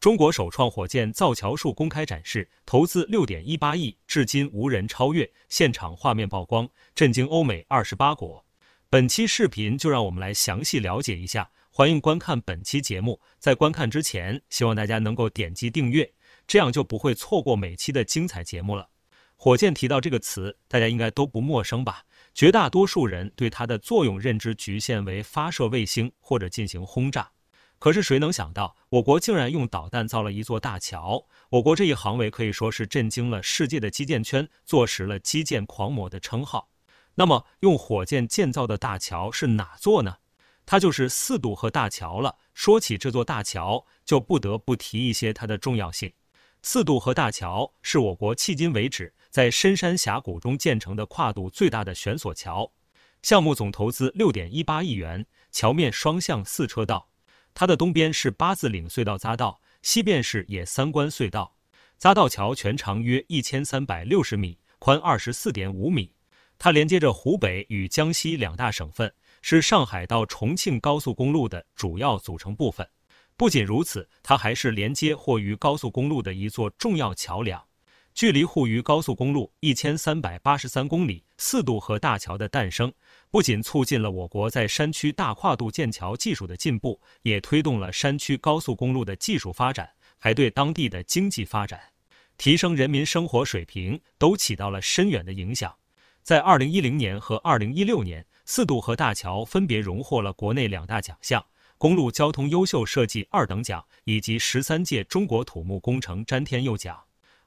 中国首创火箭造桥术公开展示，投资六点一八亿，至今无人超越，现场画面曝光，震惊欧美二十八国。本期视频就让我们来详细了解一下，欢迎观看本期节目。在观看之前，希望大家能够点击订阅，这样就不会错过每期的精彩节目了。火箭提到这个词，大家应该都不陌生吧？绝大多数人对它的作用认知局限为发射卫星或者进行轰炸。可是谁能想到，我国竟然用导弹造了一座大桥？我国这一行为可以说是震惊了世界的基建圈，坐实了基建狂魔的称号。那么，用火箭建造的大桥是哪座呢？它就是四渡河大桥了。说起这座大桥，就不得不提一些它的重要性。四渡河大桥是我国迄今为止在深山峡谷中建成的跨度最大的悬索桥，项目总投资六点一八亿元，桥面双向四车道。它的东边是八字岭隧道匝道，西边是野三关隧道，匝道桥全长约一千三百六十米，宽二十四点五米。它连接着湖北与江西两大省份，是上海到重庆高速公路的主要组成部分。不仅如此，它还是连接或于高速公路的一座重要桥梁。距离沪渝高速公路一千三百八十三公里，四渡河大桥的诞生不仅促进了我国在山区大跨度建桥技术的进步，也推动了山区高速公路的技术发展，还对当地的经济发展、提升人民生活水平都起到了深远的影响。在二零一零年和二零一六年，四渡河大桥分别荣获了国内两大奖项——公路交通优秀设计二等奖以及十三届中国土木工程詹天佑奖。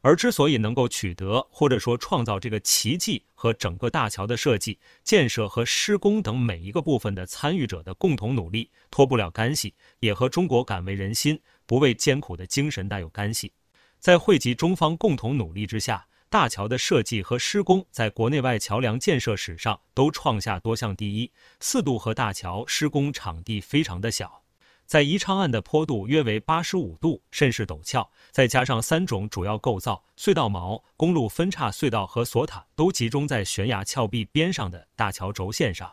而之所以能够取得或者说创造这个奇迹，和整个大桥的设计、建设和施工等每一个部分的参与者的共同努力脱不了干系，也和中国敢为人心、不畏艰苦的精神带有干系。在汇集中方共同努力之下，大桥的设计和施工在国内外桥梁建设史上都创下多项第一。四渡河大桥施工场地非常的小。在宜昌岸的坡度约为八十五度，甚是陡峭。再加上三种主要构造隧道锚、公路分叉隧道和索塔都集中在悬崖峭壁边上的大桥轴线上，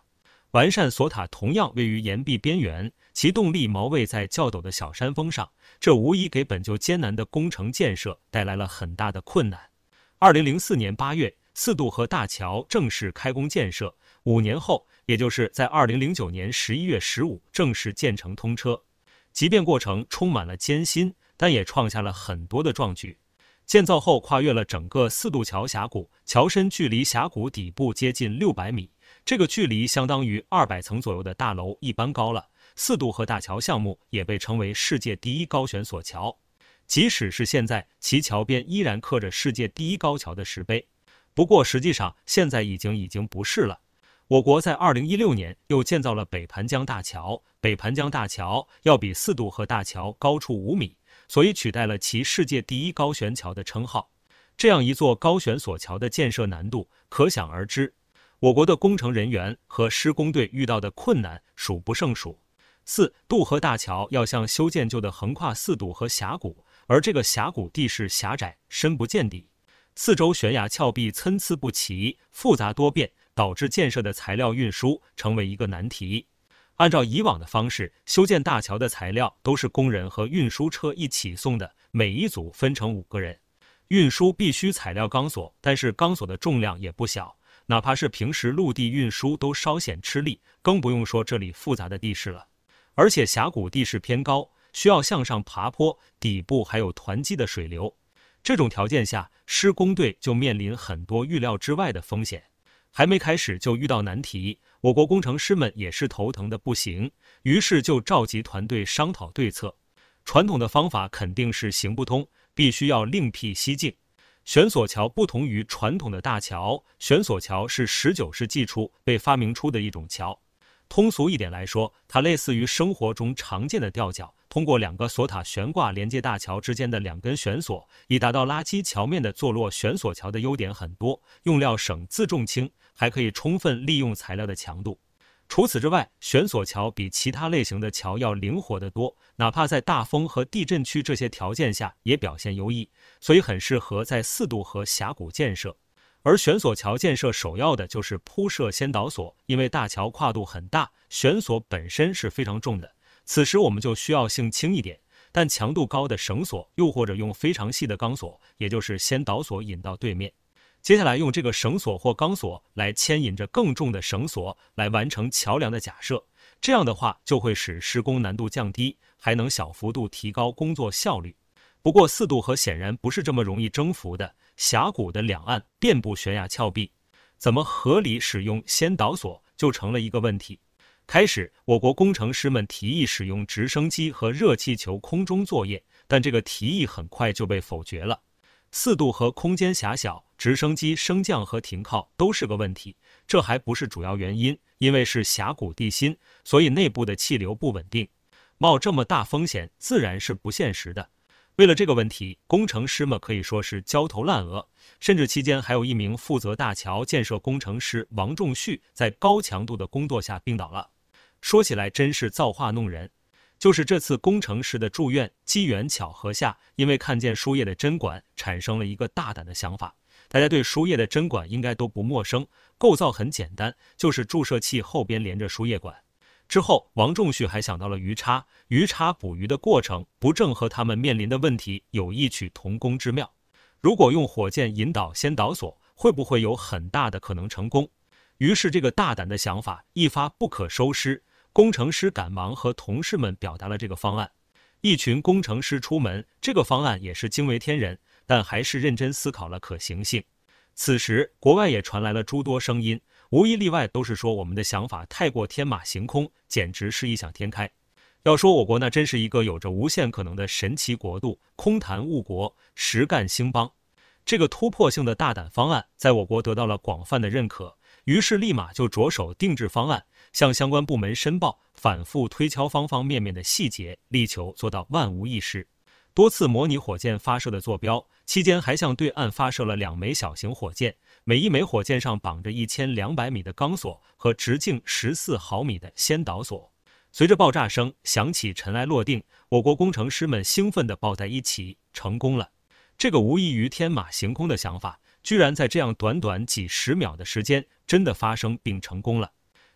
完善索塔同样位于岩壁边缘，其动力锚位在较陡的小山峰上，这无疑给本就艰难的工程建设带来了很大的困难。二零零四年八月，四渡河大桥正式开工建设。五年后，也就是在二零零九年十一月十五正式建成通车。即便过程充满了艰辛，但也创下了很多的壮举。建造后跨越了整个四渡桥峡谷，桥身距离峡谷底部接近六百米，这个距离相当于二百层左右的大楼一般高了。四渡河大桥项目也被称为世界第一高悬索桥。即使是现在，其桥边依然刻着“世界第一高桥”的石碑。不过，实际上现在已经已经不是了。我国在二零一六年又建造了北盘江大桥，北盘江大桥要比四渡河大桥高出五米，所以取代了其世界第一高悬桥的称号。这样一座高悬索桥的建设难度可想而知，我国的工程人员和施工队遇到的困难数不胜数。四渡河大桥要像修建旧的横跨四渡河峡谷，而这个峡谷地势狭窄、深不见底，四周悬崖峭壁参差不齐、复杂多变。导致建设的材料运输成为一个难题。按照以往的方式修建大桥的材料都是工人和运输车一起送的，每一组分成五个人，运输必须材料钢索，但是钢索的重量也不小，哪怕是平时陆地运输都稍显吃力，更不用说这里复杂的地势了。而且峡谷地势偏高，需要向上爬坡，底部还有湍急的水流，这种条件下，施工队就面临很多预料之外的风险。还没开始就遇到难题，我国工程师们也是头疼的不行，于是就召集团队商讨对策。传统的方法肯定是行不通，必须要另辟蹊径。悬索桥不同于传统的大桥，悬索桥是十九世纪初被发明出的一种桥。通俗一点来说，它类似于生活中常见的吊脚。通过两个索塔悬挂连接大桥之间的两根悬索，以达到拉圾桥面的坐落悬索桥的优点很多，用料省、自重轻，还可以充分利用材料的强度。除此之外，悬索桥比其他类型的桥要灵活得多，哪怕在大风和地震区这些条件下也表现优异，所以很适合在四渡和峡谷建设。而悬索桥建设首要的就是铺设先导索，因为大桥跨度很大，悬索本身是非常重的。此时我们就需要性轻一点但强度高的绳索，又或者用非常细的钢索，也就是先导索引到对面。接下来用这个绳索或钢索来牵引着更重的绳索来完成桥梁的假设。这样的话就会使施工难度降低，还能小幅度提高工作效率。不过四渡河显然不是这么容易征服的，峡谷的两岸遍布悬崖峭壁，怎么合理使用先导索就成了一个问题。开始，我国工程师们提议使用直升机和热气球空中作业，但这个提议很快就被否决了。四度和空间狭小，直升机升降和停靠都是个问题。这还不是主要原因，因为是峡谷地心，所以内部的气流不稳定。冒这么大风险，自然是不现实的。为了这个问题，工程师们可以说是焦头烂额，甚至期间还有一名负责大桥建设工程师王仲旭在高强度的工作下病倒了。说起来真是造化弄人，就是这次工程师的住院机缘巧合下，因为看见输液的针管，产生了一个大胆的想法。大家对输液的针管应该都不陌生，构造很简单，就是注射器后边连着输液管。之后，王仲旭还想到了鱼叉，鱼叉捕鱼的过程不正和他们面临的问题有异曲同工之妙？如果用火箭引导先导索，会不会有很大的可能成功？于是，这个大胆的想法一发不可收拾。工程师赶忙和同事们表达了这个方案，一群工程师出门，这个方案也是惊为天人，但还是认真思考了可行性。此时，国外也传来了诸多声音，无一例外都是说我们的想法太过天马行空，简直是异想天开。要说我国，那真是一个有着无限可能的神奇国度。空谈误国，实干兴邦。这个突破性的大胆方案，在我国得到了广泛的认可。于是，立马就着手定制方案，向相关部门申报，反复推敲方方面面的细节，力求做到万无一失。多次模拟火箭发射的坐标，期间还向对岸发射了两枚小型火箭，每一枚火箭上绑着一千两百米的钢索和直径十四毫米的先导索。随着爆炸声响起，尘埃落定，我国工程师们兴奋地抱在一起，成功了！这个无异于天马行空的想法。居然在这样短短几十秒的时间，真的发生并成功了，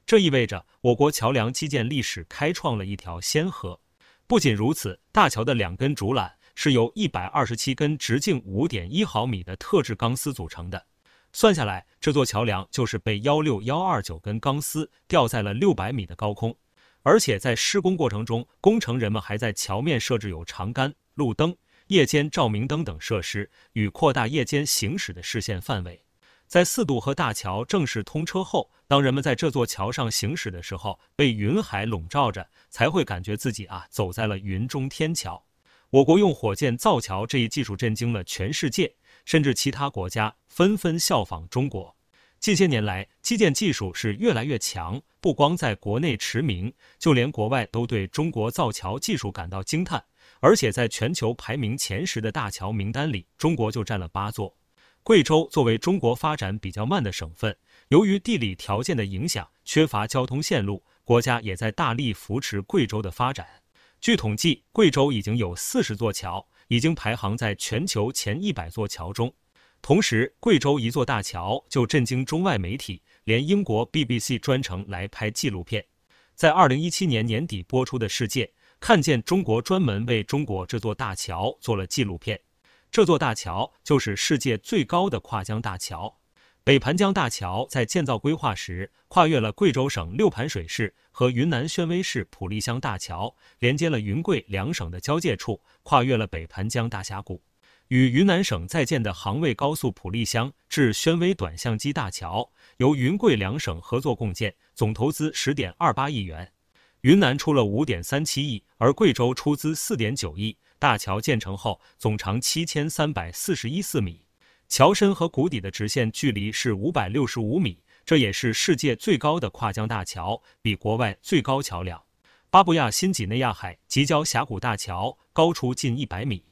这意味着我国桥梁基建历史开创了一条先河。不仅如此，大桥的两根主缆是由一百二十七根直径五点一毫米的特制钢丝组成的，算下来，这座桥梁就是被幺六幺二九根钢丝吊在了六百米的高空。而且在施工过程中，工程人们还在桥面设置有长杆路灯。夜间照明灯等设施与扩大夜间行驶的视线范围，在四渡河大桥正式通车后，当人们在这座桥上行驶的时候，被云海笼罩着，才会感觉自己啊走在了云中天桥。我国用火箭造桥这一技术震惊了全世界，甚至其他国家纷纷效仿中国。近些年来，基建技术是越来越强，不光在国内驰名，就连国外都对中国造桥技术感到惊叹。而且在全球排名前十的大桥名单里，中国就占了八座。贵州作为中国发展比较慢的省份，由于地理条件的影响，缺乏交通线路。国家也在大力扶持贵州的发展。据统计，贵州已经有四十座桥已经排行在全球前一百座桥中。同时，贵州一座大桥就震惊中外媒体，连英国 BBC 专程来拍纪录片，在二零一七年年底播出的《世界》。看见中国专门为中国这座大桥做了纪录片，这座大桥就是世界最高的跨江大桥——北盘江大桥。在建造规划时，跨越了贵州省六盘水市和云南宣威市普利乡大桥，连接了云贵两省的交界处，跨越了北盘江大峡谷。与云南省在建的杭瑞高速普利乡至宣威短相机大桥由云贵两省合作共建，总投资十点二八亿元。云南出了五点三七亿，而贵州出资四点九亿。大桥建成后，总长七千三百四十一四米，桥身和谷底的直线距离是五百六十五米，这也是世界最高的跨江大桥，比国外最高桥梁巴布亚新几内亚海即交峡谷大桥高出近一百米，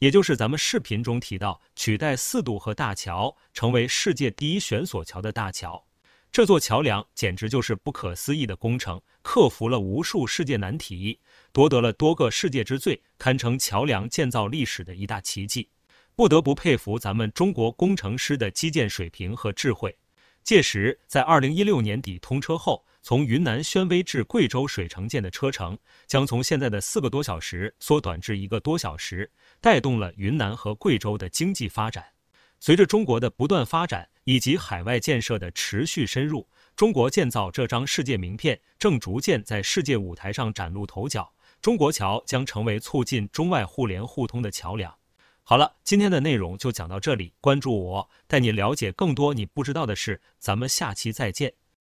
也就是咱们视频中提到取代四渡河大桥成为世界第一悬索桥的大桥。这座桥梁简直就是不可思议的工程，克服了无数世界难题，夺得了多个世界之最，堪称桥梁建造历史的一大奇迹。不得不佩服咱们中国工程师的基建水平和智慧。届时，在二零一六年底通车后，从云南宣威至贵州水城建的车程将从现在的四个多小时缩短至一个多小时，带动了云南和贵州的经济发展。随着中国的不断发展。以及海外建设的持续深入，中国建造这张世界名片正逐渐在世界舞台上崭露头角。中国桥将成为促进中外互联互通的桥梁。好了，今天的内容就讲到这里，关注我，带你了解更多你不知道的事。咱们下期再见。